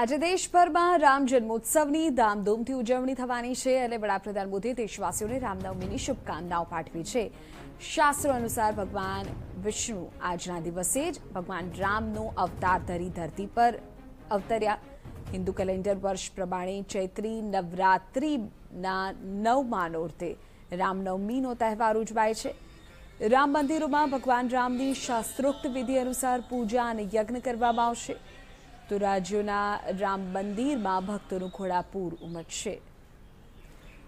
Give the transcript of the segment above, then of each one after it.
આજે દેશભરમાં રામ જન્મોત્સવની ધામધૂમથી ઉજવણી થવાની છે એટલે વડાપ્રધાન મોદીએ દેશવાસીઓને રામનવમીની શુભકામનાઓ પાઠવી છે શાસ્ત્રો અનુસાર ભગવાન વિષ્ણુ આજના દિવસે જ ભગવાન રામનો અવતાર ધરી ધરતી પર અવતર્યા હિન્દુ કેલેન્ડર વર્ષ પ્રમાણે ચૈત્રી નવરાત્રિના નવમાનો અર્થે રામનવમીનો તહેવાર ઉજવાય છે રામ મંદિરોમાં ભગવાન રામની શાસ્ત્રોક્ત વિધિ અનુસાર પૂજા અને યજ્ઞ કરવામાં આવશે તો રાજ્યોના રામ મંદિરમાં ભક્તોનું ઘોડાપૂર ઉમટશે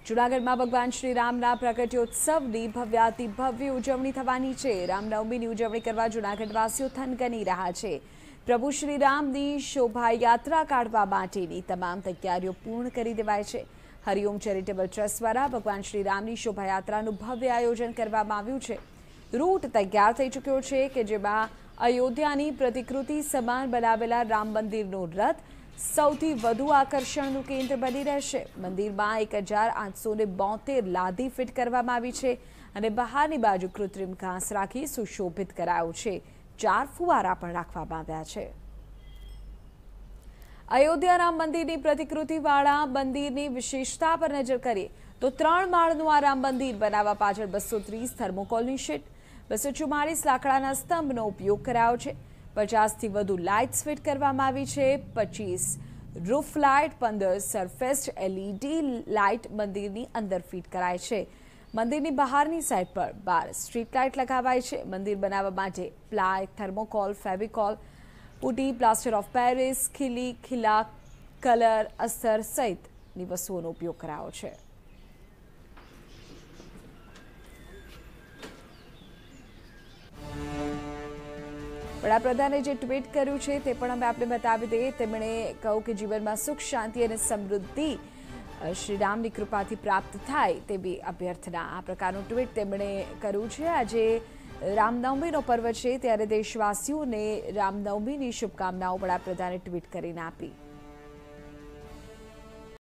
જૂનાગઢમાં ભગવાન શ્રી રામના પ્રગટ્યોત્સવની ભવ્યાતિ ભવ્ય ઉજવણી થવાની છે રામનવમીની ઉજવણી કરવા જૂનાગઢવાસીઓ થનગની રહ્યા છે પ્રભુ શ્રી રામની શોભાયાત્રા કાઢવા માટેની તમામ તૈયારીઓ પૂર્ણ કરી દેવાય છે હરિઓમ ચેરિટેબલ ટ્રસ્ટ દ્વારા ભગવાન શ્રી રામની શોભાયાત્રાનું ભવ્ય આયોજન કરવામાં આવ્યું છે રૂટ તૈયાર થઈ ચૂક્યો છે કે જેમાં અયોધ્યાની પ્રતિકૃતિ સમાન બનાવેલા રામ મંદિરનો રથ સૌથી વધુ આકર્ષણનું કેન્દ્ર બની રહેશે મંદિરમાં એક હજાર આઠસો ને બોતેર લાદી ફિટ કરવામાં આવી છે અને બહારની બાજુ કૃત્રિમ ઘાસ રાખી સુશોભિત કરાયું છે ચાર ફુવારા પણ રાખવામાં આવ્યા છે અયોધ્યા રામ મંદિરની પ્રતિકૃતિવાળા મંદિરની વિશેષતા પર નજર કરીએ તો ત્રણ માળનું આ રામ મંદિર બનાવવા પાછળ બસો ત્રીસ થર્મોકોલની શીટ બસો ચુમ્માલીસ લાકડાના સ્તંભનો ઉપયોગ કરાયો છે પચાસથી વધુ લાઇટ્સ ફિટ કરવામાં આવી છે પચીસ રૂફ લાઇટ પંદર સરફેસ એલઈડી લાઇટ મંદિરની અંદર ફિટ કરાય છે મંદિરની બહારની સાઇડ પર બાર સ્ટ્રીટ લાઇટ લગાવાય છે મંદિર બનાવવા માટે ply thermocol Fevicol putty plaster of Paris ખીલી ખીલા કલર અસ્તર સહિતની વસ્તુઓનો ઉપયોગ કરાયો છે વડાપ્રધાને જે ટ્વીટ કર્યું છે તે પણ અમે આપણે બતાવી દઈએ તેમણે કહ્યું કે જીવનમાં સુખ શાંતિ અને સમૃદ્ધિ શ્રીરામની કૃપાથી પ્રાપ્ત થાય તેવી અભ્યર્થના આ પ્રકારનું ટ્વીટ તેમણે કર્યું છે આજે રામનવમીનો પર્વ છે ત્યારે દેશવાસીઓને રામનવમીની શુભકામનાઓ વડાપ્રધાને ટ્વીટ કરીને આપી